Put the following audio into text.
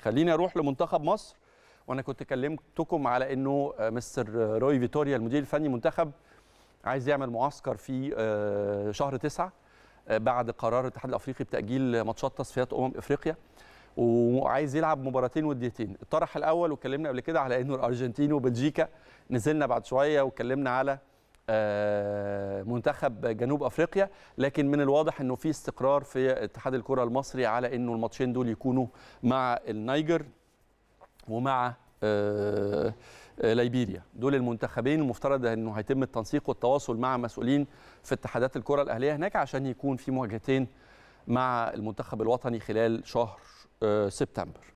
خليني اروح لمنتخب مصر وانا كنت كلمتكم على انه آه، مستر آه، روي فيتوريا المدير الفني منتخب عايز يعمل معسكر في آه، شهر تسعة بعد قرار الاتحاد الافريقي بتاجيل ماتشات تصفيات امم افريقيا وعايز يلعب مباراتين وديتين الطرح الاول واتكلمنا قبل كده على انه الارجنتين وبلجيكا نزلنا بعد شويه واتكلمنا على آه، منتخب جنوب افريقيا لكن من الواضح انه في استقرار في اتحاد الكره المصري على انه الماتشين دول يكونوا مع النيجر ومع آه، آه، ليبيريا دول المنتخبين المفترض انه هيتم التنسيق والتواصل مع مسؤولين في اتحادات الكره الاهليه هناك عشان يكون في مواجهتين مع المنتخب الوطني خلال شهر سبتمبر